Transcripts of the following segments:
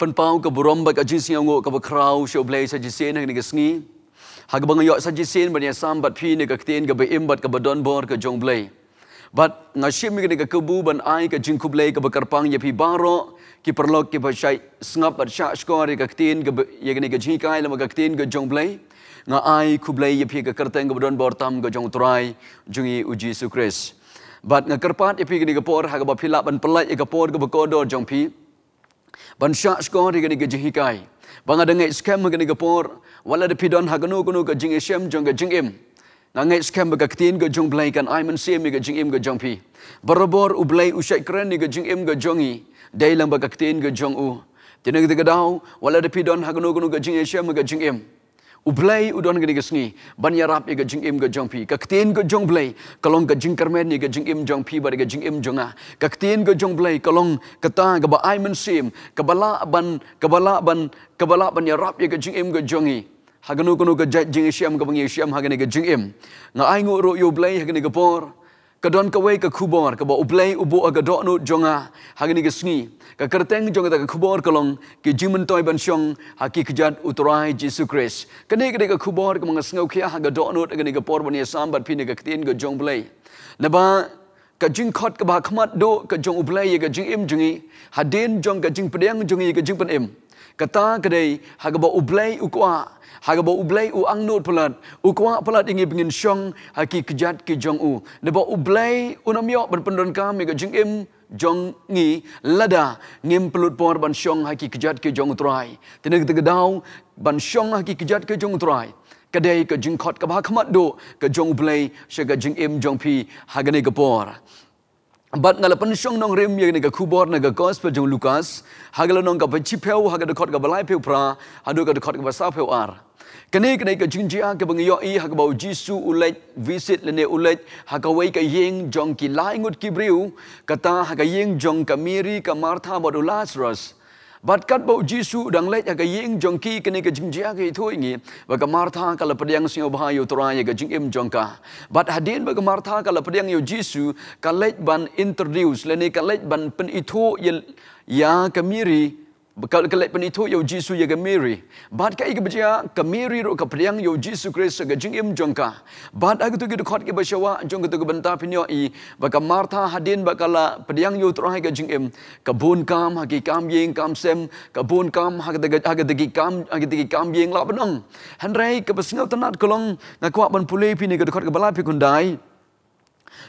apan pau ke berombak aji sing ngo ke bekrau sio blai saji sin hang ninga sngi hag bang yo saji sin ban ya sam pi ne ke ketin ke beim ke badon bor ke jong blai bat nga sim ke kebu ban ai ke jing kublai ke bekarpang ye pi baro ki perlok ke bashai sngap bat sha skori ke ketin ke ye ke ke ji kai lema ke ketin ke jong blai nga ai kublai ye pi ke kerteng ke badon bor tam ke jong trai jungi uji su kris bat nga kerpat ye pi ke ne ke por hag ba pilap ban pelai ke por ke bekodor jong pi Ban syak skor di gadi hikai. Bang ada ngai skam gadi gapor, wala de pidon hagnu kunu ga jing esem jong ga jing im. Nga ngai skam ga ketin ga jong blai kan aiman sem ga jing im ga jong pi. Barobor u blai u syak kren ga jing im ga jongi, dai lang ba ga ketin ga jong u. Tinang de gadau, wala de pidon hagnu kunu ga jing esem ga jing im. Ublay udon gini gesngi ban rap ega jing im ga jong pi ka ktin blay kalong ga jing karmen ega jing im jong pi bar ega im jonga ka ktin blay kalong ka ta ga sim ka bala ban ka ban ka ban ya rap ega jing im ga jongi haganu kunu ga jat jing isyam ga bangi isyam hagani ga jing im na ai ro yo blay hagani ga por ka don ka khubor ka ublay ubo aga do no jonga hagani gesngi sngi Kakerteng jong kita khubor kelong ki jimun toy ban shong ha ki kjat utrai jesu kris ka ne ka khubor ka mang sngau khia ha ga do not ka ne ka por bani sam bar phine ka tin ga jong blai na ba jing khot ka ba khmat do ka jong blai ye ka jing im jingi ha den jong ka jing pdeng jingi ka jing pan im ka ta ka dei ha ga ba ublai u kwa ha ga ba ublai u ang not pulat u kwa pulat ingi bingin shong ha ki kjat jong u na ba ublai u na myo ban pandon jing im jong ngi lada ngim pelut por ban syong haki kejat ke jong utrai tene ke gedau ban syong haki kejat ke jong utrai kedai ke jingkot ke bahakmat do ke jong blai syaga jing im jong pi hagane ke por Bat ngala pensyong nong rim yang nega kubor nega gospel jeng Lukas. Hagala nong ka pencipew, hagala dekot ka balai pew pra, hadu ka dekot ka basa pew ar kene kene ah, ke jingjia ke bang yo i eh, hak bau jisu ulet visit lene ulet hak wei ke ying jong ki lai ngut ki briu kata hak ying jong ka miri ka martha ba lazarus bat kat bau jisu dang lek hak ying jong ki kene ke jingjia ah, ke itu ingi ba ka martha kala pedang sing oba yo tora ye ke jing im jong ka bat hadin ba ka martha kala pedang yo jisu ka lek ban introduce lene ka lek ban pen itu ya kemiri miri Bekal ke lep penitu yau Jesus ya gemiri. Bad ka ike bejia gemiri ro ke periang yau Jesus Kristus ke jing jengka, Bad aku tu kita kot ke bashawa jeng kita gebenta pinyo i. Baka Martha hadin bakala periang yau tro hai ke jing Kebun kam haki kam ying kam sem. Kebun kam haki tegi kam haki tegi kam ying la benong. Hendrei ke besengau tenat kolong ngakuak ban pulei pini kita dekot ke balapi kundai.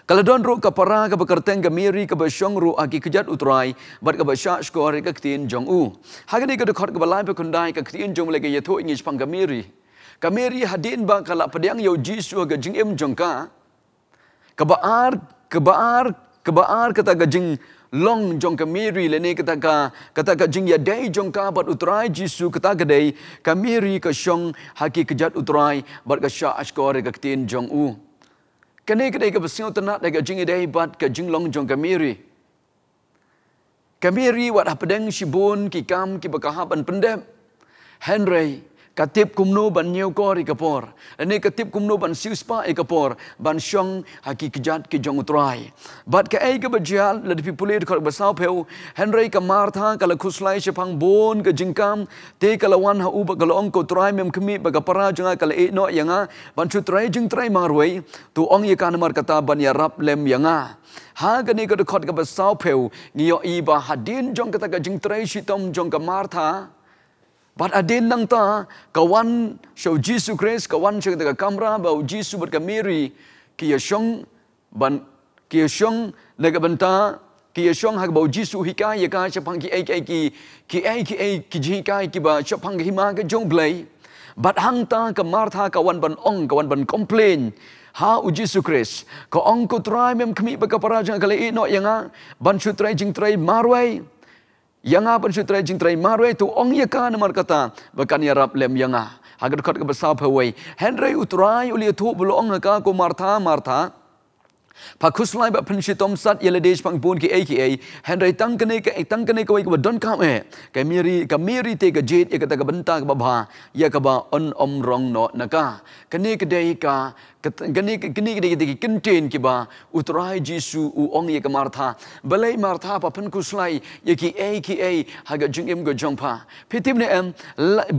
Kalau don ru kapara ka bekerteng gemiri ka besong ru aki kejat utrai bat ka besha sko ari ka ktin jong u. Hagani ka dekhot ka balai pe kundai ka ktin jong lege yeto ingis pang gemiri. Kamiri hadin ba kala pediang yo jisu ga jing em jong ka. Ka baar ka baar ka baar kata ga jing long jong kamiri lene kata ka kata ka jing ya dai jong ka bat utrai jisu kata ga dai kamiri ka shong hakik kejat utrai bat ka sha ashko ari ka ktin jong u. ကနေ့ကနေ့ကပစိယတနာတဲ့ကချင်းတဲ့ဘတ်ကချင်းလုံးဂျုံကမီရီကမီရီဝတ်ဟပဒန်ရှိဘွန်ကီကမ်ကီဘကဟပန်ပန်ဒဲဟန်ရီ Katip kumno ban nyu kor i kapor. Ani katip kumno ban siuspa i kapor. Ban syong haki kejat ke jong utrai. Bat ke ai ke bajial la dipi pulai de kor basau peu. Henry ke martha kala kuslai shepang bon ke jingkam. Te kala wan ha uba kala ong ko trai mem kemi baga para jenga kala e no yanga. Ban chu trai jing trai marwei. Tu ong ye kan mar kata ban ya rap lem yanga. Ha ke ni ke de kor ke basau peu. Ngiyo iba hadin jong kata ke jing trai shitom jong ke martha. But ada nang ta ha? kawan show Jesus Christ kawan show kita kamera bau Jesus berkemiri kia shong ban kia shong nega benta kia shong hak bau Jesus hika ya ka cepang ki ai ki ki ai ki ai ki ji ka ki ba cepang ki ma ke jong blai but hang ta ka martha kawan ban ong kawan ban complain ha u Jesus Christ ka ong ko try mem kemi ba ka paraja kala i ban shu try jing try marwai yang apa yang terjadi yang terjadi maru itu orang yang kahana mar kata bukan yang rap lem yang ah agar kau kebesar pawai Henry utrai uli itu belum orang kah ko marta marta Pakus lain bapak pencik Tomsat sat yang lede sepang pun ke ai ke Henry eh, tangkene kene ke ai tang kene ke wai eh ke miri ke miri te ke jit ye kata ke benta ke babah ye ke on om rong no naka kene ke dei ka kini kini kini kini kentin kiba utrai jisu u ong ye kemartha balai martha pa pen kuslai ye ki ai ki ai haga jung em go jong pa pitim ne em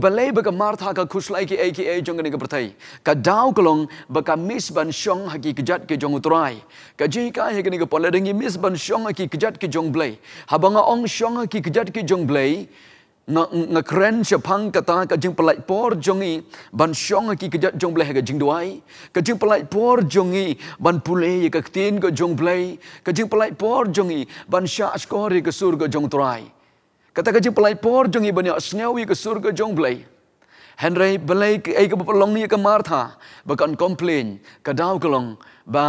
balai ba kemartha ka kuslai ki ai ki ai jong ne ka pertai ka dau kolong ba ka mis ban shong haki kejat ke jong utrai ka ji ka he kini ka pole dengi mis ban shong haki kejat ke jong blai habanga ong shong haki kejat ke jong blai na na kren sha pang kata ka jing pelai por jongi ban shong ki ka jong blai ka jing duai ka jing pelai por jongi ban pule ye ka tin ko jong blai ka jing pelai por jongi ban sha skori ka surga jong trai kata ka jing pelai por jongi ban ya snyawi ka surga jong blai henry blai ka ai ka pelong ni ka martha ba kan complain ka dau ka long ba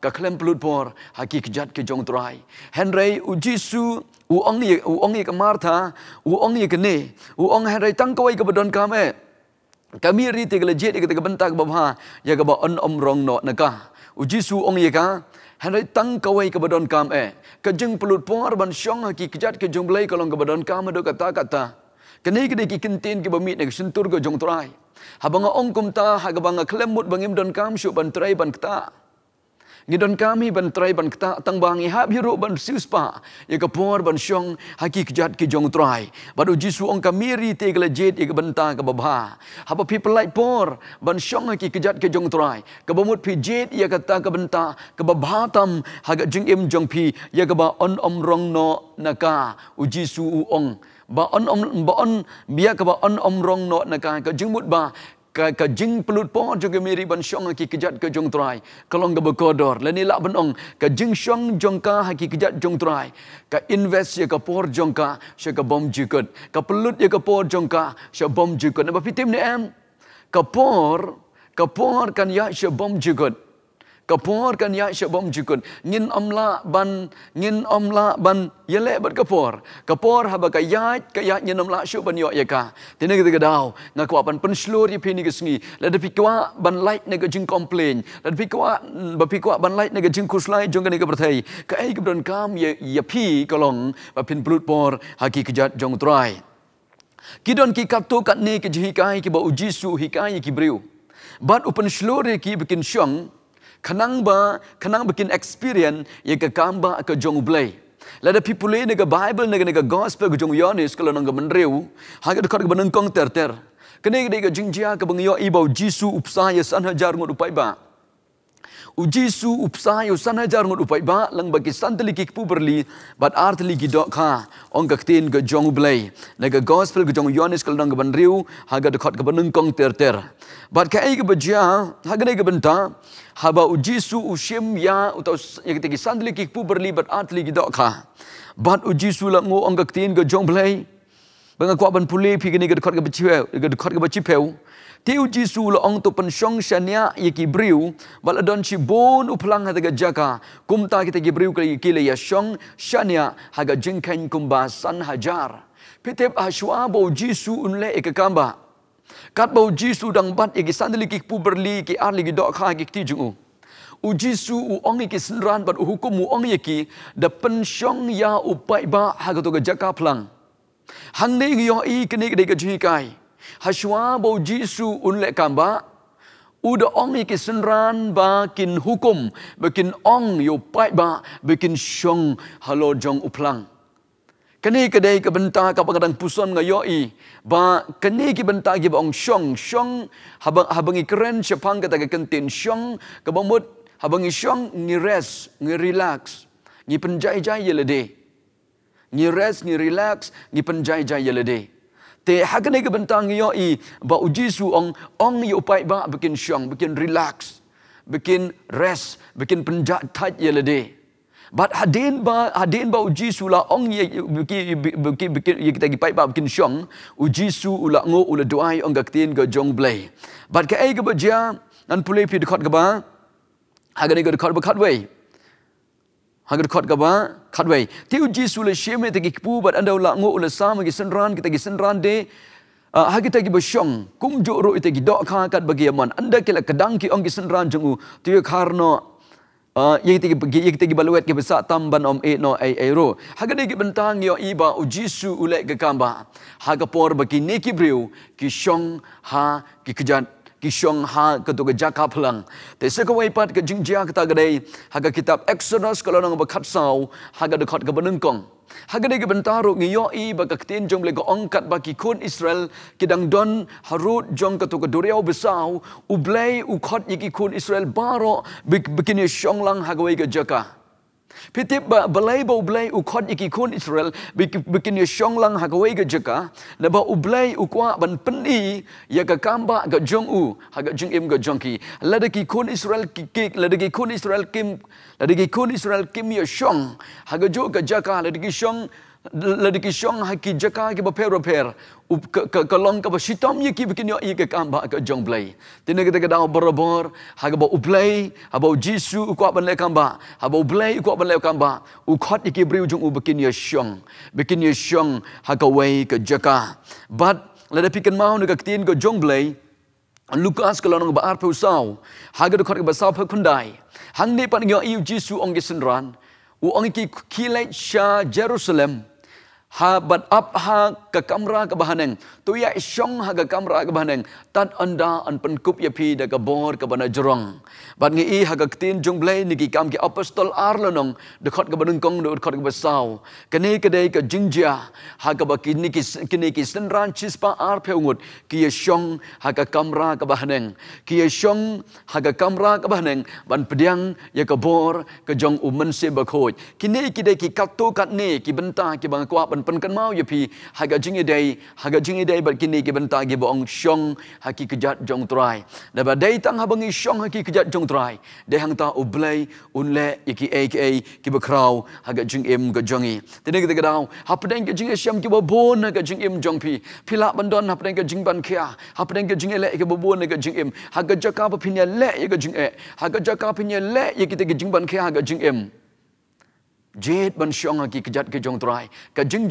ka klem plut por ha ki jat ka jong trai henry u jisu อูอังยีอูอังยีกมาร์ธาอูอังยีกเน่อูอังเฮรัยตั้งกวยกับดอนคามเอคามีรีติกเลเจติกติกบันตากบบฮายากบอันอมรองโนนะกะอูจิสูอังยีกาเฮรัยตั้งกวยกับดอนคามเอกะจึงปลุดปองอรบันชองฮักีกจัดกะจงเบลัยกะลองกับดอนคามดอกะตากะตากะเน่กะเน่กิกินเตนกะบะมีนะกะสินทุรกะจงตรายฮะบังอองคุมตาฮะกะบังอะคลัมมุดบังอิมดอนคามชูบันตรายบันกตา Ngidon kami ban try ban kita tang bang ihab hiru ban siuspa ya kapor ban syong haki kejat ki jong try badu jisu ong kamiri te glejet ya kebenta ke babha apa people like por ban syong haki kejat ke jong try ke bomut pi jet ya kata kebenta ke babha tam haga jing im jong pi ya ke ba on om rong no naka u jisu u ong ba on om ba on biya ke ba on om rong no naka ke jingmut ba ka ka jing pelut po juga ke miri ban shong ki kejat ke jong trai kalong ga bekodor la ni benong ka jing shong jong ka ha ki kejat jong trai ka invest ye ka por jong ka she ka bom jikot ka pelut ye ka por jong ka she bom jikot na ba ni am ka por ka por kan ya sya bom jikot กับพอร์กันยาเชบอมจุกนงินอมละบันงินอมละบันยะเละบัดกับพอร์กับพอร์ฮับกับยาดกับยาเงินอมละชุบันยอกยาคาทีนี้ก็จะกระดาวนักว่าบันเป็นสโลรีพินิกสงีและดพิกว่าบันไลท์ในกับจึงคอมเพลนและดพิกว่าบัพิกว่าบันไลท์ในกับจึงคุสไลจงกันในกับประเทศก็ไอ้กับโดนกามยายาพี่กลองบัพินปลุดพอร์ฮักกิกจัดจงตรายกิดอนกิกับตัวกันนี้กับจิฮิกายกับอุจิสุฮิกายกิบริวบัดอุปนิสโลรีกิบกินช่วง kenang ba kenang bikin experience ye ke kamba ke jong blai la people ni ke bible ne ke gospel ke jong yonis kalau nang menreu ha ke dekat ke benengkong ter ter kene de ke jingjia ke bengyo ibau jisu upsa ye san hajar ngot ba ujisu upsayo sanajar jarung upai ba lang bagi santeli kik berli, bat artli gi dok ka ong tin ge jong blai na ge gospel ge jong Yohanes kal dang ban riu haga de khot ge ban kong ter ter bat ka ege bajia haga ne ge ban ta haba ujisu ushim ya uta ege tegi santeli kik berli, bat artli gi dok ka bat ujisu la ngo ong tin ge jong blai Bangga kuat ban pulih, pikir ni gedekat ke bercipau, gedekat ke bercipau. Tiu jisu lo ang tu pen syong syania ye ki briu bal adon bon uplang plang hada jaka kum kita ki briu kali ki ya syong syania haga jengkain kumbasan hajar pitep aswa bau jisu unle le e kat bau jisu dang bat e ki sandli ki pu berli ki arli ki dok kha ki ti ju u jisu u ong e ki sendran bat u hukum u ong ye ki da pen syong ya upai ba haga tu gajaka jaka plang hang ne yo kene ki de kai haswa bau jisu unlek kamba uda ong iki senran ba kin hukum bikin ong yo pai ba bikin syong halo jong uplang kini kedai ke benta kadang pengadang pusan ngayo ba kini ki benta ki ba ong syong syong habang habangi keren sepang kata ke kentin syong ke habangi syong ngi res ngi relax ngi penjai jai yele de ngi res ngi relax ngi penjai jai yele de te hakne ke bentang yo i ba uji su ong ong yo pai ba bikin syang bikin relax bikin rest bikin penjat tight ye lede but hadin ba hadin ba uji su la ong ye bikin bikin bikin ye kita gipai ba bikin syang uji su ula ngo ula doai ong gaktin ke jong blay but ke ai ke ba jia nan pulai pi dekat ke ba hakne ke dekat ba kat wei hang rekod ka ba khatwei ti u jisu le she me te ki pu anda la ngo le sam ki senran kita ki senran de ha kita ki bosyong kum jo ro ite ki kha kat bagi aman anda ki la kedang ki ong senran jengu ti u kharno ah, ye ki te ki ye ki te ki baluet ki besa tam om e no ai ai ro ha ga bentang yo iba u jisu ule ke kamba ha por bagi neki brew, briu ki syong ha ki kejan ki ha ketu ke jaka pelang. Te se kawai pat ke jing kata gadai haga kitab Exodus kalau nang bekat sau haga dekat ke benengkong. Haga dege bentaru ngiyo i baka ketin jong lego angkat baki kun Israel kidang don harut jong ketu ke duriau besau ublei ukot nyiki kun Israel baro bikini syong lang haga wai ke jaka. พี่ทิพย์บลัยบ่อุบลัยอุคอนอีกคนอิสราเอลบิกบิกินยช่องลังหากเวกจักะนบ่อุบลัยอุกว่าบันปนียากะคัมบะกะจงอูหากะจงเอ็มกะจงคีละดกีคนอิสราเอลกิกละดกีคนอิสราเอลกิมละดกีคนอิสราเอลกิมยช่องหากะจูกะจักะละดกีช่อง ladiki shong ha ki jaka ki ba pher up ka ka ka long shitom ye ki ki ike kamba ka jong blai tene ke ke dao bor bor ha ba u blai ha ba jisu u kwa ba le kam ba ha ba u blai u kwa bri u jong u bikin ye shong bikin ye shong ha wei ka jaka but le de pikin mau ne ka tin jong blai Lukas kalau nong baar pe usau, hagar dekor ke basau pe kundai. Hang ni pan iu Jisu ongi sendran, u ongi ki kilai sha Jerusalem, habat abha ke kamra ke bahaneng tu ya syong ha ke kamra ke bahaneng tat anda an penkup ya pi da ke bor ke bana jerong ban ngi i ha ke tin jung blai ni ki kam ki apostol ar nong de khot ke banung kong de khot ke basau ke ne ke dei ke jingja ha ke ba ni ki ki ni ki sen ran chis pa ar pe ungut ki ya syong ha ke kamra ke bahaneng ki ya syong ha ke kamra ke bahaneng ban pediang ya ke bor ke jong umen se ba khoj ki ne ki dei ki kat tu kat ne ki benta ki bang kuap penkan mau ye ya pi haga jingi dai haga jingi dai bat kini ke bentak ge boong syong haki kejat jong trai da ba dai tang habangi syong haki kejat jong trai dai hang ta ublai unle iki aka ki ba krau haga jing em ga jongi tene ge dau hap deng ge jing syam ki ba bon haga jing em jong e. pi e, pila bandon hap deng ge jing ban kia hap deng ge jing le ke ba bon haga jing em haga jaka pa pinya le ye ya ga jing e haga jaka pinya le ye ya ki te ge jing ban kia haga jing em jeet ban shong ki kejat ke jong trai ka jing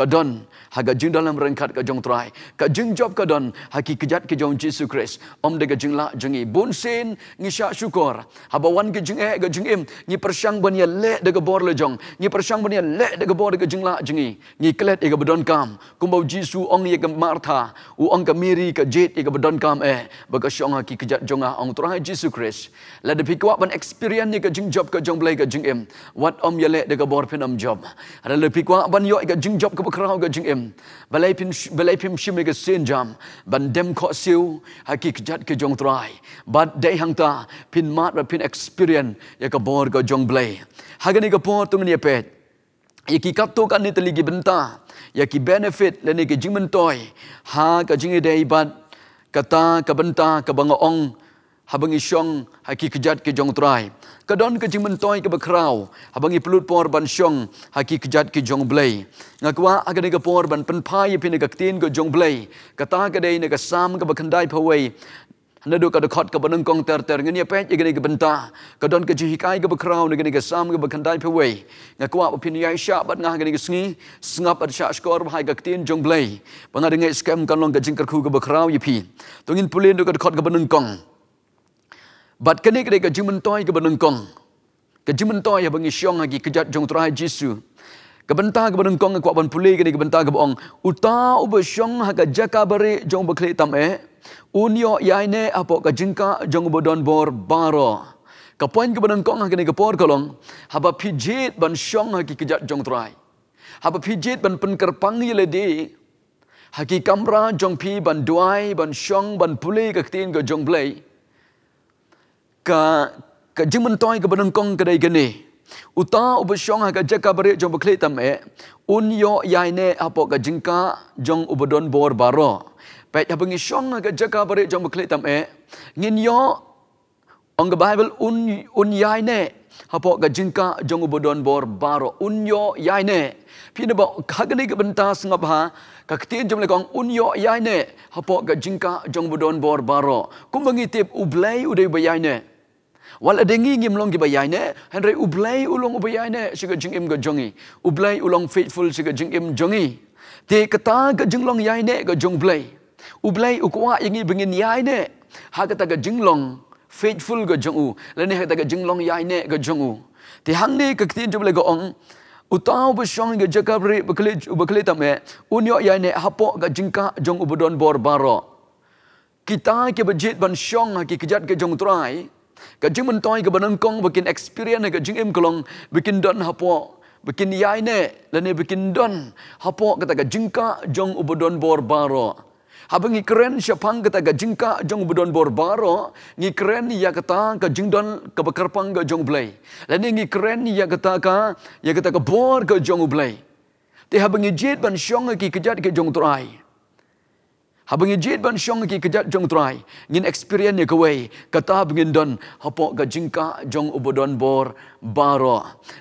kadon haga jing dalam rengkat ka jong trai ka jing job kadon haki kejat ke jong Jesus Christ om de jing la jengi bon sin ngi sya syukur haba wan ke jing e ga jing im ngi persyang ban ye le de ga bor le jong ngi persyang ban ye le bor de jing la jengi. ngi klet e ga bedon kam kumbau Jesus ong ye ga Martha u ong ka Mary ka Jade e ga bedon kam eh. ba ga syong haki kejat jong ah ong terai Jesus Christ la de pikwa ban eksperian ni ga jing job ka jong blai ga jing im wat om ya lek de ga bor pinam job ada lah le pikwa ban yo ga jing job kau berkerau ke jeng em. Balai pim shim ke sin jam. Ban dem kau siu. Haki kejat ke jong terai. Bat day hang ta. Pin mat wa pin experience. Ya ke bor ke jong belai. Haga ni ke bor tu ni apet. Ya ki kato kan ni teligi benta. Ya ki benefit le ni ke jing mentoy. Ha ke jing edai bat. Kata ke benta ke bangga e ong. Habang syong haki ki kejat ke jong trai ka don ke jing mentoi ke bekrau habangi pelut por ban syong hai kejat ke jong blei ngakwa agane ke por ban pen pai pi ne ka tin ke jong blei ka ta ke dei ne ka sam ke bekandai pawai ne do ka de khot ke banung kong ter ter ngene pe ke ne ke benta don ke jihi kai ke bekrau ne ke sam ke bekandai pawai ngakwa pi ne yai sha bat ngah ke ke sngi sngap at sha skor hai ke tin jong blei pengadenge skem kan long ke jing ke bekrau tungin pulin do ka de khot kong Bat kini kini ke jimentoi ke benengkong. Ke jimentoi yang bengi syong lagi kejat jong terah jisu. Ke bentah ke benengkong kuat ban pulih kini ke bentah ke boong. Uta uba syong haka jaka bari jong berkelik tam eh. Unyo yaine apok ke jengka jong uba bor baro. Kepoin poin ke benengkong haka ni kolong. Haba pijit ban syong haki kejat jong terah. Haba pijit ban penker panggil di. Haki kamra jong pi ban duai ban syong ban pulih ke ketin ke jong belay ke ke jemen toy ke benengkong ke dai gene uta ubashong ha jaka bare jong bakle tam e un yo yai ne apo ke jingka jong ubadon bor baro pe jabengi shong ha jaka bare jong bakle tam e ngin yo on the bible un un yai ne apo ke jingka jong ubadon bor baro un yo yai ne pina ba khagni ke benta sngab ha ka ketin jom lekong un yo yai ne apo ke jingka jong ubadon bor baro kum bangi tip ublai udai bayai ne wal adengi ngi mlong gi bayai ne henre ublai ulong ubayai ne sigat jingim ga jongi ublai ulong faithful sigat jingim jongi te kata ga jinglong yai ne ga jong blai ublai ukwa ngi bengin yai ne ha kata ga jinglong faithful ga jong u le ne ha kata ga jinglong yai ne ga jong u te hang e. ne ha ka ktin jom ga ong utau bu shong ga jakabri bakle bakle tam me unyo yai hapo ga jingka jong ubodon bor baro kita ke bajit ban shong ha ki kejat ke jong trai Kajing mentoi ke benengkong, bikin experience kat jing em kelong, bikin don hapo, bikin yai ne, lene bikin don hapo kata kat jingka jong ubudon bor baro. Habang ikren siapang kata kat jingka jong ubudon bor baro, ngikren ya kata kat jing don ke bekerpang kat jong blay. Lene ngikren ya kata ka, ya kata ke bor kat jong ublay. Tiha bengijit ban syong ki kejat ke jong turai. Habang ijit ban syong ki kejat jong try. Ngin experience ni kewe. Kata habangin don hapok ga jingka jong ubudon bor baro.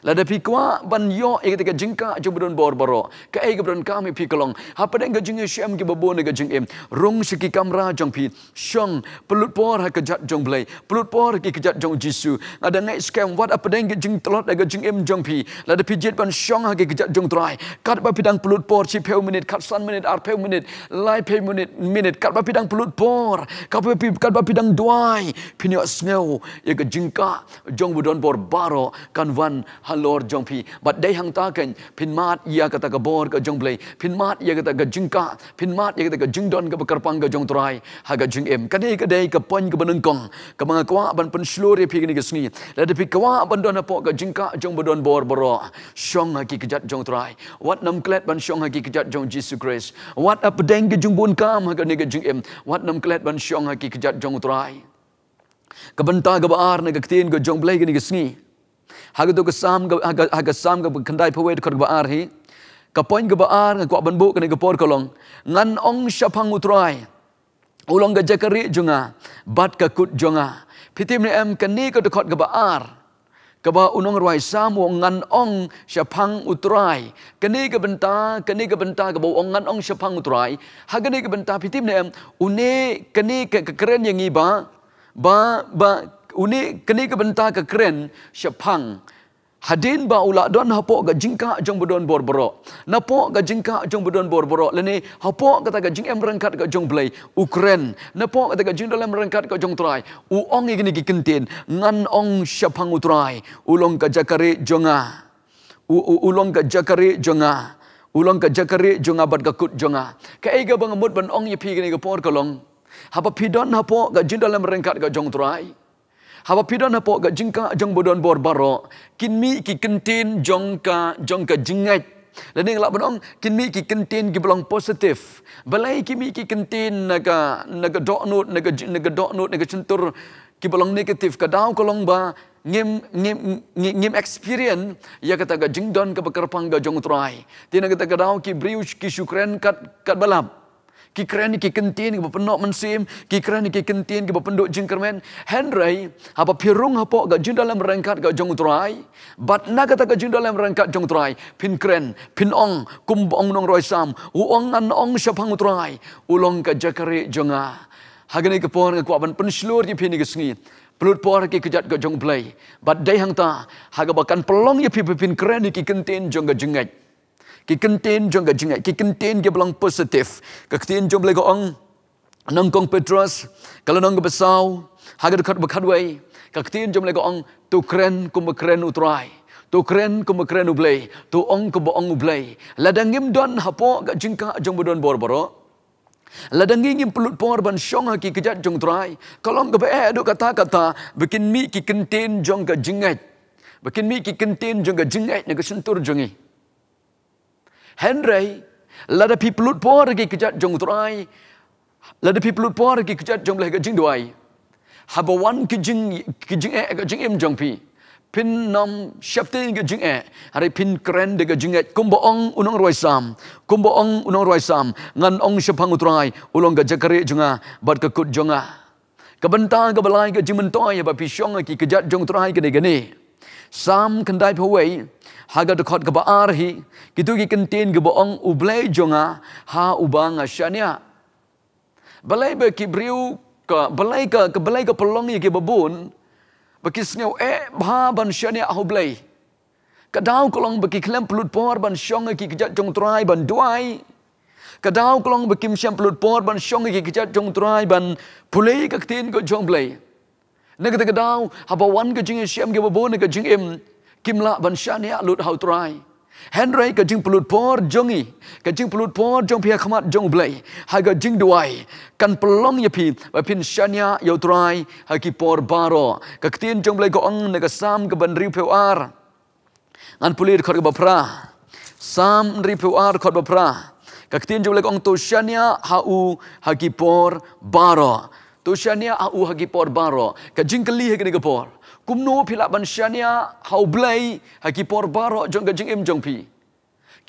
Lada pikwa ban yo e ketika jingka jong ubudon bor baro. Ka e gebron kami pikolong. Hapa deng ga jingi syem ki babo ne ga jing em. Rung syiki kamra jong pi syong pelut por ha kejat jong blay. Pelut por ki kejat jong jisu. Ada ngai skem wat apa deng ga jing telot ga jing jong pi. Lada pijit ban syong ha ki kejat jong try. Kat ba pelut por chi peu minit, kat san minit, ar peu minit, lai peu minit minit kat bapi dang pelut por kat bapi kat bapi dang duai pini wak sengau ya ke jingka jong budon por baro kan van halor jong pi bat dai hang ta ken pin mat ya kata ke bor ke jong blai pin mat ya kata ke jingka pin mat ya kata ke jing don ke bekar pang ke jong turai haga jing em kan ke dai ke pon ke benengkong ke mengakwa ban pen slur ya pi ni ke sengi la de pi kwa ban don apo ke jingka jong budon bor boro shong haki kejat jong turai wat nam klet ban shong haki kejat jong jesus christ wat apa deng ke jong bun kam ka ni ka jing em wat nam klet ban shong ha ki kjat jong trai ka ban ta ga ba ar na ga ktin jong blai ga ni ga sngi ha ga sam ga haga sam ke ban pawai phawet khar ga ba ar hi ka point ga ba ar ga ban bu ga por ka ngan ong sha utrai ulong ga jakari jonga. bat ka kut junga pitim ni em ka ni ka to khot กบ่าอุนงรวยสามวงงันอ่องชะพังอุตรายกันนี่ก็บป็นตากันนี่ก็บป็นตากบ่าองงันอ่องชะพังอุตรายหากันนี่ก็บป็นตาพิธีเนี่ยอุนีนกันนี่ก็เกรนอย่างงี้บ้าบ้าบ้าอุนีนกันนี่ก็บป็นตาก็เกรนชะพัง Hadin ba ulak don hapo ga jingka jong bedon bor boro. Napo ga jingka jong bedon bor boro. hapo kata ga jing em rengkat ga jong blai Ukraine. Napo kata ga jing dalam merengkat ga jong trai. U ong igi ni gikentin ngan ong syapang utrai. Ulong ka jakari jonga. U, ulong ka jakari jonga. Ulong ka jakari jonga bad ga kut jonga. Ka ega bangamut ban ong yipi gini ga por kolong. Hapa pidon hapo ga jing dalam merengkat ga jong trai. Hawa pidan apa gak jengka jeng bodon bor baro. Kin mi ki kentin jongka jongka jengat. Lain lah benong kin mi ki kentin ki belong positif. Balai kin mi ki kentin naga naga dok nut naga naga dok nut naga centur ki belong negatif. Kadau kolong ba ngim ngim ngim, experience ya kata gak jengdon ke pekerpang gak jong trai. Tiada kata kadau ki briuch ki syukren kat kat balap. Ki kerana ki kentin ki penok mensim, ki kerana ki kentin ki penduk jengkermen, Henry apa pirung apa gak jeng dalam rangkat gak jong utrai, bat na kata gak jeng dalam rangkat jong utrai, pin kren, pin ong, kum ong nong roy sam, u ong an ong syapang utrai, ulong ka jakari jonga. Hagani ke pohon ke kuaban penselur di pini ke sengi, pelut pohon ke kejat gak jong play, bat day hang ta, haga bakan pelong ya pipi pin kren ki kentin jong gak jengat. Ki kentin jong ga jingai, ki kentin ge belang positif. Ka kentin jong belego ang nangkong Petrus, kalau nang besau, haga dekat bekadwei. Ka kentin jong belego ang tu kren ku mekren utrai. Tu kren ku mekren ublei, tu ong ku bo ong ublei. Ladangim don hapo ga jingka jong bodon borboro. Ladang ingin pelut por ban syong haki kejat jong terai. Kalau ngebe eh aduk kata-kata, bikin mi ki kentin jong ga jingai. Bikin mi ki kentin jong ga jingai, nega sentur jongi. Henry, lada pi pelut puar lagi kejat jong terai. Lada pi pelut puar lagi kejat jong belah gajing doai. Haba wan kejing kejing eh kejing em jong pi. Pin nam syafti kejing eh. Hari pin keren dega jing eh. Kumba ong unang ruai sam. Kumba ong unang ruai sam. Ngan ong syapang utrai. Ulong gajak kere jonga. Bat kekut jonga. Kebentar kebelai kejing mentoy. Haba pi syong lagi kejat jong terai gede gede. Sam kendai pawai. Sam kendai pawai haga de kot geba arhi gitu gi kentin geba ong ublai jonga ha ubang asyania belai be ki briu ka balai ka ke belai ka pelong ye ke babun beki sne e eh, ba ha, ban syania ha ublai kadau kolong beki klem pelut por ban syong e ki kejat jong trai ban duai kadau kolong beki syam pelut por ban syong e ki kejat jong trai ban pulai ka ketin ko jong blai Nak kata kedau, apa ha wan kejeng esyam kebabu, nak e kejeng em, kimla ban shani a ya, lut how try henry ka jing pulut por jongi ka jing pulut por jong pia khmat jong blai ha ga jing duai kan pelong ye pi ba pin shani a ya, yo try ha ki por baro ka ktin jong blai ko ang na ka sam ka ban ri pheu ar ngan pulir khor ba pra sam ri pheu ar khor ba ka ktin jong blai ko ang to shani a ya, ha u ha ki por baro to shani a ha u ha ki por baro ka jing kli ha ki ne ka por kumnu pila bansyania hau blai haki por baro jong ga jingim jong pi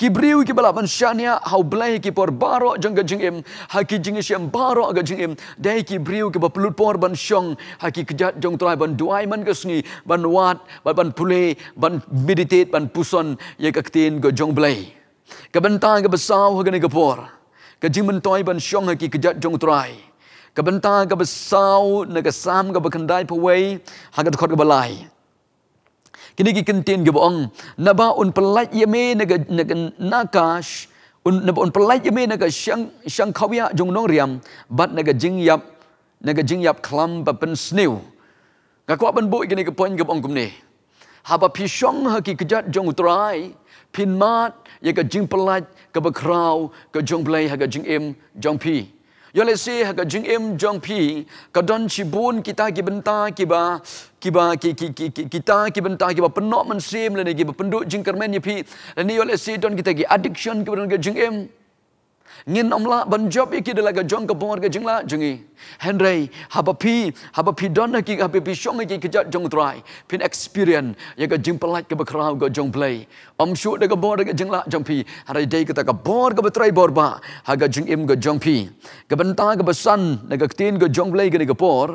kibriu ki bala bansyania hau blai ki por baro jong ga jingim haki jingis yang baro ga em. dai ki briu ki bapulut por bansyong haki kejat jong trai ban duai man ga sni ban wat ban ban pule ban meditate ban puson ye ka ktin go jong blai ka bentang ga besau ga ni ga por ka jing mentoi ban syong haki kejat jong trai กับบรรดากับเศร้าในกับซ้ำกับบันไดพวยหากัดคอดกับลายกินกินกินเตียนกับองนับอุนปลายเยเมในกับในกับนากาชอุนนับอุนปลายเยเมในกับช่างช่างเขาวิยาจงนองเรียมบัดในกับจิงยับในกับจิงยับคลำแบบเป็นสิวกับกว่าเป็นบุกินกับพอยกับองกุมนี่หาบพิชงหากิกจัดจงอุตรายพินมาดยังกับจิงปลายกับคราวกับจงเปลยหากับจิงเอ็มจงพี Yo le si ha jing im jong pi ka don chi bun kita ki benta ki ba ki ba ki ki ki kita ki benta ki ba penok men sim le ni ki penduk jing kermen ni pi lah ni yo le si don kita ki addiction ki ben jing im ngin omla ban job iki de laga jong kapong ga jingla jingi henry haba pi haba pi donna ki ga pi shong ki ka jong try pin experience ya ga jing palak ke bakra ga jong play om shu de ga bor ga jingla jong pi hari day kita ga bor ga betrai bor ba ha ga jing im ga jong pi ga benta ga besan na ga tin ga jong play ga ga por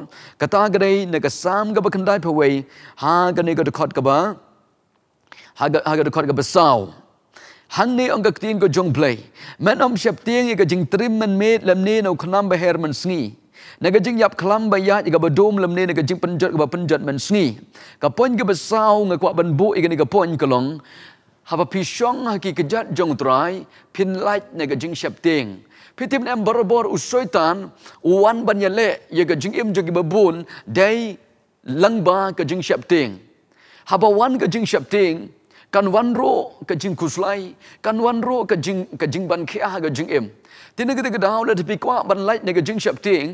kata ga dei na ga sam ga bakandai pe we ha ga ni ga de khot ga ba ha ga ha ga de khot ga besau han ni ang gaktin ko jong play. Men om siap tiang ika jing trim men meet lam ni nao klam ba men sngi. Naga jing yap klam ba ika ba dom lam ni naga jing penjat ka ba penjat men sngi. Ka poin ka besau nga kuak ban bu ika ni ka poin ka long. Hapa pisong haki kejat jong try pin light naga jing siap tiang. Pitim em barabor usoitan tan banyak le yale ika jing im jong iba day lang ba ka jing siap tiang. Hapa wan ka jing siap tiang kan wan ro ke jing kuslai kan wan ro ke jing ke jing ban kia ha ke jing em tin ne ke de ga ban lai ne ke jing shap ting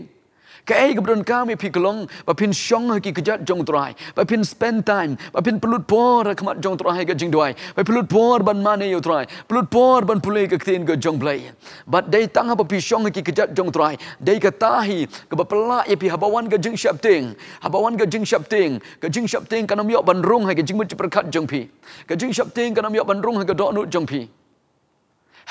Kei kebrun kami pi kelong, bapin syong haki kejat jong terai, pin spend time, bapin pelut por kemat jong terai ke jing duai, bapin pelut por ban mana yo terai, pelut por ban pulih ke ketin ke jong play. Bat day tang apa pi syong haki kejat jong terai, day ketahi ke bapelak ya pi habawan ke jing syapting, habawan ke jing syapting, ke jing syapting kanam yok ban rung haki jing berci perkat jong pi, ke jing syapting kanam yok ban rung haki dok nut jong pi.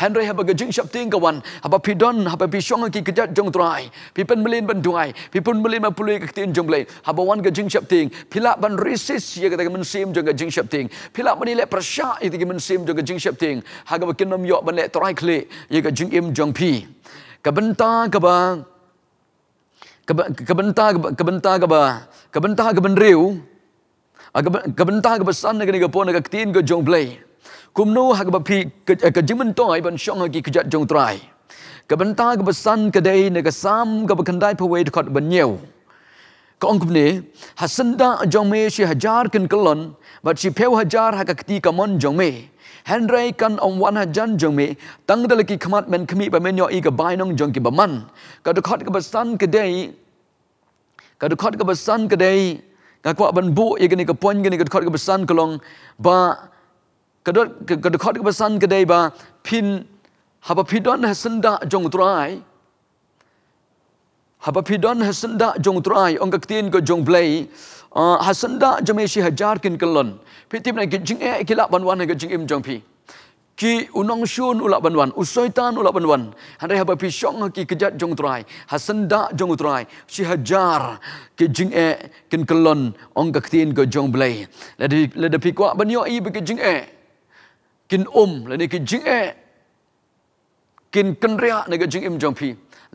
Henry haba gajin syap ting kawan. Haba pidon, haba pisong ki kejat jong terai. Pipen melin ban duai. Pipen melin mapului ke ketin jong belai. Haba wan gajin syap ting. Pilak ban risis ya kata kemen sim jong gajin syap ting. Pilak ban ilet persyak itu kemen sim jong gajin syap ting. Haga makin nam yok ban let terai klik. Ya gajin im jong pi. Kebenta keba. Kebenta keba. Kebenta keba. Kebenta keben riu. Ah, Kebenta kebesan negeri kepo negeri ketin ke jong belai. Kumno hak bapi kejimen toi ban syong hagi kejat jong trai. Kebentar kebesan kedai nega sam ke bekendai pawai dekat benyew. Kong kumne hasenda jong me si hajar ken kelon bat si pew hajar hak keti kamon jong me. Henry kan om wan hajan jong me tang dalaki khamat men khmi ba men yo i ke bainong jong ki baman. Ka dekat kebesan kedai ka dekat kebesan kedai ka kwa ban bu ye gani ke pon gani ka dekat kebesan kelong ba กระดกกระดกอดกระสันกระไดบาพินหับพิดอนเฮสันดาจงตรายหับพิดอนเฮสันดาจงตรายองค์กตินก็จงเบลยฮัสันดาจะไม่ชีฮจาร์กินกลอนพิธีนั้นกิจิงเอกิลาบันวันให้กิจิงอิมจงพีกิอุนงชูนุลาบันวันอุสอยตานุลาบันวันฮันเรฮับพิชองกิขจัดจงตรายฮัสันดาจงตรายชีฮจาร์กิจิงเอกินกลอนองค์กตินก็จงเบลยและเดี๋ยวพิกว่าบันโยอีบกิจิงเอ kin um le ni kin jing e kin kan ria ne ga jing im jong phi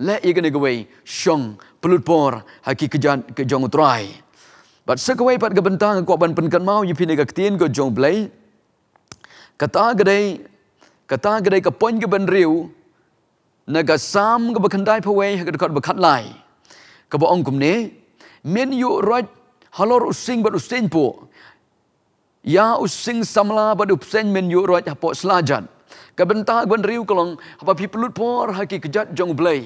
le i ga ne ga wei shong pulut por ha ki ke jan ke jong utrai but se ga wei pat ga bentang ko ban pen kan mau yi phi ne ga ktien ko jong blai kata ga dei kata ga dei ka pon ga ban riu ne ga sam ga ba khandai pho wei ha ga kot ba khat lai ka ba ong kum ne men yu roit halor using but usin po Ya using samla badu psen men yu roj hapo selajan. Kabenta gwan riu kolong hapa pi pelut por haki kejat jong blai.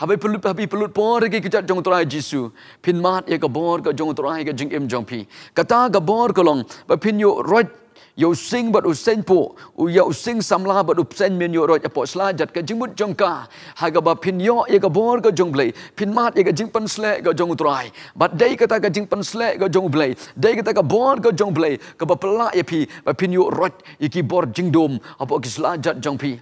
Hapa pi pelut hapi pelut por haki kejat jong terai jisu. Pin mat ya gabor ke ka jong turai ka jing em jong pi. Kata gabor bor kolong ba pin yu roj Yo sing bat usen po. Yau sing samla bat usen min yau roj apok sela jat ke jimut jong ka. Haga ba pin yo ye ga bor ga jong blay. Pin mat ye ga jing pan slek ga jong utrai. Bat day kata ga jing pan slek ga jong blay. Day kata ga bor ga jong blay. Ka ba pelak ye pi. Ba pin yau roj ye ki bor jing dom apok sela jat jong pi.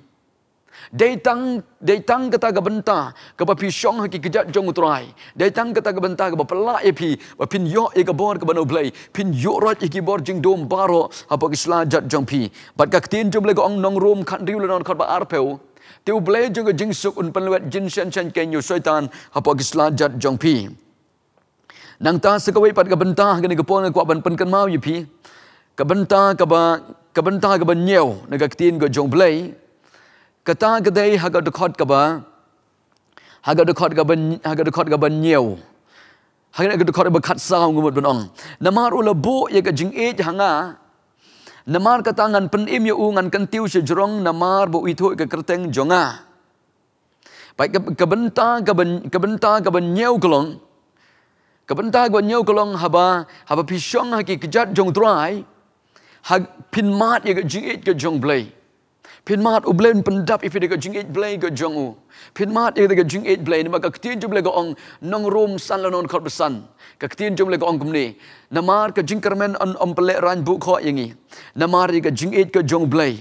Daitang daitang kata ke benta ke bapi syong ke kejat jong utrai. Daitang kata ke benta ke bapelak ye pi. Bapin yok ye ke bor ke banau belai. Pin yok rat ye ke bor jing dom baro. Apa ke selajat jong pi. Bat ke ketin jom lego ang nong rom kan riu lenon kat arpeu. Tiu belai jong ke jing suk un penlewet jin sen sen kenyo syaitan. Apa ke selajat jong pi. Nang ta sekawai pat ke benta ke ni ke pon ke ban penken mau ye pi. Ke benta ke ba... Kebentang ke benyew. Naga ketin ke jong belai kata gadai haga dekat gaba haga dekat gaba haga dekat gaba nyeu haga nak dekat gaba namar ulah bu jing e janga namar kata ngan pen im kentiu se jrong namar bu itu ke kerteng jonga baik ke kebenta ke ben ke kebenta ke ben haba haba pisong haki kejat jong drai hak pin mat ye jing e ke jong blai Pin mat ublen pendap ipi dega jingit blai ga jongu. Pin mat dega jingit blai ni maka ketin jumle ga ong nong rum san la non besan. Ka ketin jumle ga ong kumni. Namar ka jingkermen an ompele ran bu kho yingi. Namar ga jingit ga jong blai.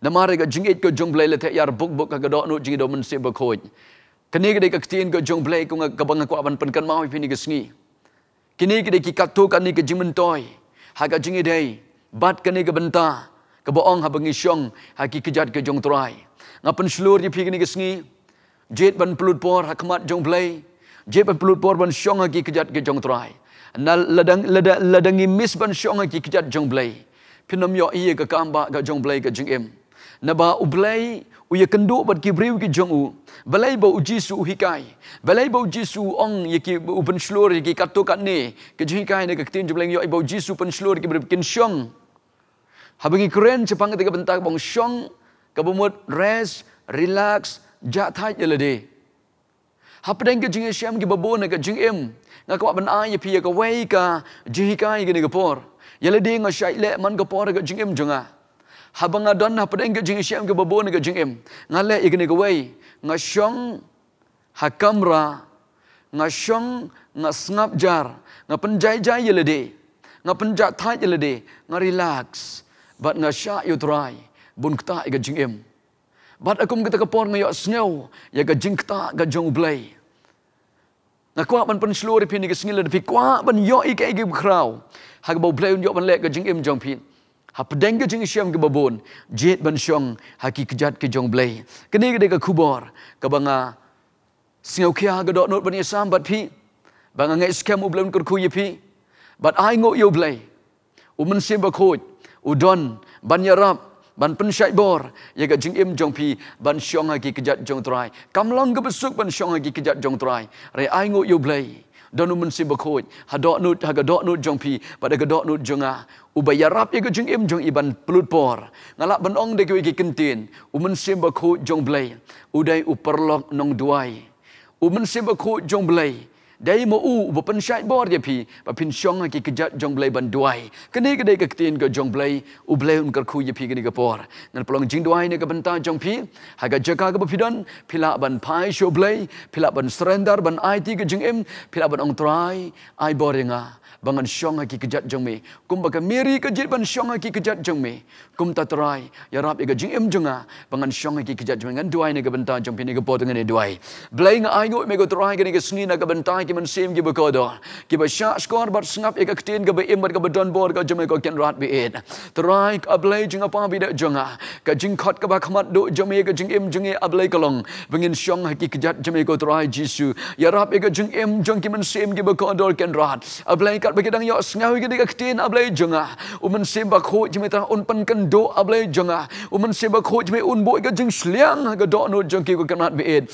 Namar ga jingit ga jong blai le te yar buk buk ka ga dok nu jingi do men se ba khoj. Kene ga dega ketin ga jong blai ku ga bang ku aban pen kan mau ipi ni ga sngi. Kene ga dega ki kat tu ka ha jingi dei. Bat kene ga bentar. Kebohong habang isyong haki kejat ke jong terai. Ngapun selur di pikir ni kesengi. Jid ban pelut por ha, kemat jong belai. Jid ban pelut por ban syong haki kejat ke jong terai. Nal ladang ladang ladangi mis ban syong haki kejat jong belai. Pinam yo iya ke kamba ke jong belai ke jong em. Naba u belai uye kendu ban kibriu ke jong u. Belai ba uji su hikai. Belai ba uji su ong ye ki u ban selur ye ki katokat ni. Ke jong hikai ni ke ketin jong belai yo iba uji su ban selur ke berkin syong. Habagi keren cepang ketika bentar. bong syong. Kabumut rest, relax, jat tight je ledeh. Lah, hapa dengan kejeng esyam ke babo na kejeng em. Nga kawak ben ayah piya ke wai ka jihikai gini kepor. Ya ledeh lah, nga syait lek man kepor ah. ke jeng em jenga. Hapa nga don hapa dengan kejeng esyam ke babo na kejeng em. Nga lek ya gini wai. Nga syong hakamra. Nga syong nga sengap jar. Nga penjai-jai ya ledeh. Lah, nga penjat tight ya ledeh. Nga relax. Nga relax bat na sha yu trai bun kta ga jing em bat akum kita ke por ngayo snyo ya ga jing kta ga jong blai na kwa ban pen slur pi ni ga singil pi kwa ban yo i ke ge krau ha ga bau blai yo ban le ga jing em jong pi ha pedeng ga jing syam ga babon jet ban syong ha ki kejat ke jong blai kini ga de ga kubor ga banga singo kia ga dot not ban ye sam bat pi banga ngai skem u blai kur ku ye pi bat ai ngo yo blai u men khoj Udon, Ban Yarab, Ban Pen Syaibor, Ya Gat Jeng Jong Pi, Ban Syong Hagi Kejat Jong Terai. Kamlong Gebesuk Ban Syong Hagi Kejat Jong re Rai Aingu Yu Blay, Donu Men Si Bekut, Hadok Nut, Haga Dok Nut Jong Pi, Pada Gedok Nut Jong Ah. Ubay Yarab Ya Gat ya Jeng Jong Iban Pelut Por. Ngalak Ban Ong Dekwe Ki Kentin, U Men Si Bekut Jong Blay, Uday Uperlok Nong Duai. U Men Si Bekut Jong Blay, dai mo u bo pen shai bor je pi ba pin shong ki ke jat jong blai ban duai ke ke dai ke tin ke jong blai u blai un ker khu je pi ke ni ke por ngan plong jing duai ne ke ban ta jong pi ha ga jaka ke bo pi don pila ban pai sho blai pila ban surrender ban it ke jing em pila ban ong trai ai bor nga bangan syong haki kejat jeng mi. Kum baka miri kejit ban syong haki kejat jeng mi. Kum ta terai, ya rap ika jing em jenga, ah. bangan syong haki kejat jeng mi. Ngan duai naga bentar jeng pini kepo tengah ni duai. Belai nga ayo ime go terai ke naga sengi naga bentar ki man sim ki bekodo. Ki ba syak skor bat sengap ika ketin ke ba im bat ke badan bor ke jeng mi ko ken rat bi in. Terai ka belai jeng apa bida jenga, ah. ha. Ka jeng kot ke bakamat do jeng mi ika jeng im jeng ia e belai kolong. Bangin syong haki kejat jeng mi go terai jisu. Ya rap ika jing em jeng ki man sim ki bekodo ken rat. Ablai ka bagi dengan yok sengah bagi dengan ketin ablay jengah Uman seba ko jme ta un pan kan do able jonga Uman seba ko jme un bo ga jing sliang ga ha do no jong ki kanat be ed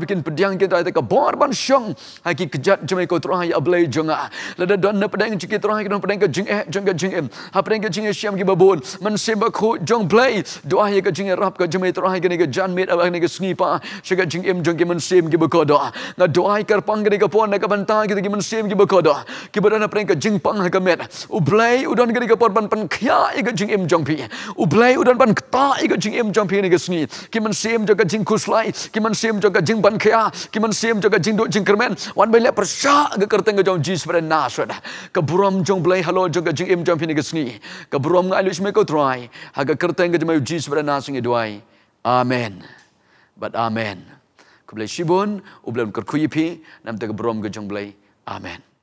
bikin pediang kita ta ka bor ban syong ha ki kejat jme ko terai able jonga la da na pedang ki terahai kena don pedang ga jing eh jong ga jing em ha pedang ga jing eh syam ki babun men seba ko jong play do ha ga jing eh rap ga jme terahai kena ni jan mit abang ni ga sngi pa she ga jing em jong ki men sim ki ko do na do ai kar pang ga pon na ka ban ta ki men sim ki ko do ki ba na pedang ga jing pang ha ga met u play u don bon ban pan khia i ga jing em jong pi u blai u dan ban ta i ga jing em jong pi ni ga sni ki man sem jo ga jing kuslai ki man sem jo ga jing ban khia ki man sem jo ga jing do jing kermen wan bai le per sha ga kerte ga jong jis pre na so da ka brom jong blai halo jo ga jing em jong pi ni ga sni ka brom ga lish me ko try ha ga kerte ga jong jis pre na sing doai amen but amen ku blai shibun u blai kerkuipi nam te ga brom ga jong blai amen